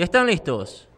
Ya están listos.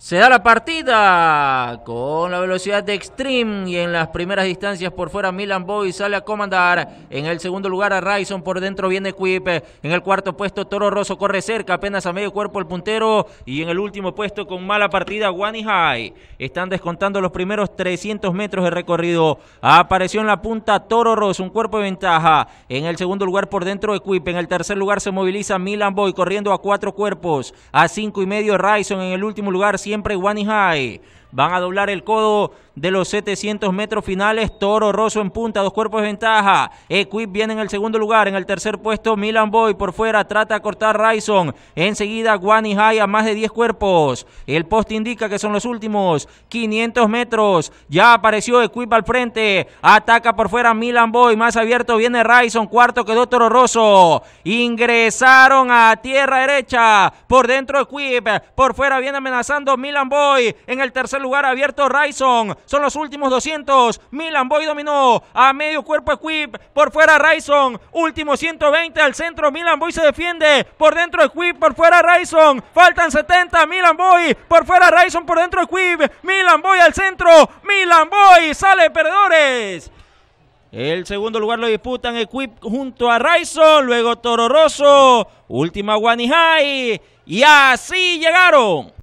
Se da la partida con la velocidad de Extreme y en las primeras distancias por fuera Milan Boy sale a comandar. En el segundo lugar a Ryson, por dentro viene Quip. En el cuarto puesto Toro Rosso corre cerca, apenas a medio cuerpo el puntero. Y en el último puesto con mala partida y High. Están descontando los primeros 300 metros de recorrido. Apareció en la punta Toro Rosso, un cuerpo de ventaja. En el segundo lugar por dentro Quip. En el tercer lugar se moviliza Milan Boy corriendo a cuatro cuerpos. A cinco y medio Ryson. En el último lugar siempre One High. Van a doblar el codo de los 700 metros finales. Toro Rosso en punta, dos cuerpos de ventaja. Equip viene en el segundo lugar. En el tercer puesto, Milan Boy por fuera. Trata de cortar Ryson. Enseguida, Guani High a más de 10 cuerpos. El post indica que son los últimos 500 metros. Ya apareció Equip al frente. Ataca por fuera Milan Boy. Más abierto viene Ryson. Cuarto quedó Toro Rosso. Ingresaron a tierra derecha. Por dentro Equip. Por fuera viene amenazando Milan Boy. En el tercer lugar abierto Ryson. Son los últimos 200. Milan Boy dominó a medio cuerpo Equip. Por fuera Ryson. Último 120 al centro. Milan Boy se defiende. Por dentro Equip. Por fuera Ryson. Faltan 70. Milan Boy. Por fuera Ryson. Por dentro Equip. Milan Boy al centro. Milan Boy sale perdedores. El segundo lugar lo disputan Equip junto a Rison, luego Toro Rosso, última Wanihai Y así llegaron